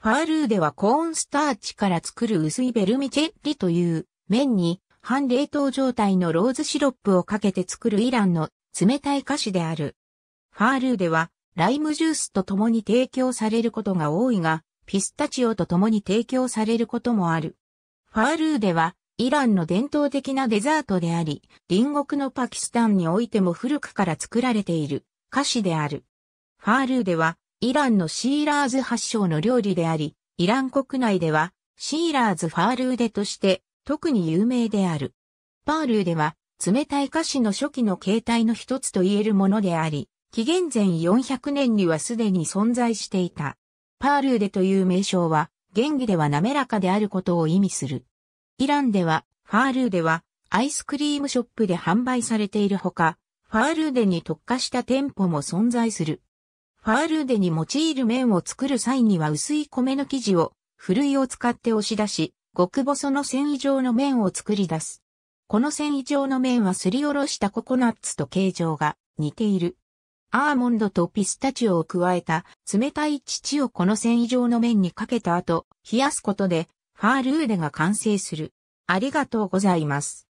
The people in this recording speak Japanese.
ファールーではコーンスターチから作る薄いベルミチェッリという麺に半冷凍状態のローズシロップをかけて作るイランの冷たい菓子である。ファールーではライムジュースと共に提供されることが多いが、ピスタチオと共に提供されることもある。ファールーではイランの伝統的なデザートであり、隣国のパキスタンにおいても古くから作られている菓子である。ファールーではイランのシーラーズ発祥の料理であり、イラン国内では、シーラーズファールーデとして、特に有名である。パールーデは、冷たい菓子の初期の形態の一つと言えるものであり、紀元前400年にはすでに存在していた。パールーデという名称は、原理では滑らかであることを意味する。イランでは、ファールーデは、アイスクリームショップで販売されているほか、ファールーデに特化した店舗も存在する。ファールデに用いる麺を作る際には薄い米の生地を、ふるいを使って押し出し、極細の繊維状の麺を作り出す。この繊維状の麺はすりおろしたココナッツと形状が似ている。アーモンドとピスタチオを加えた冷たい乳をこの繊維状の麺にかけた後、冷やすことでファールーデが完成する。ありがとうございます。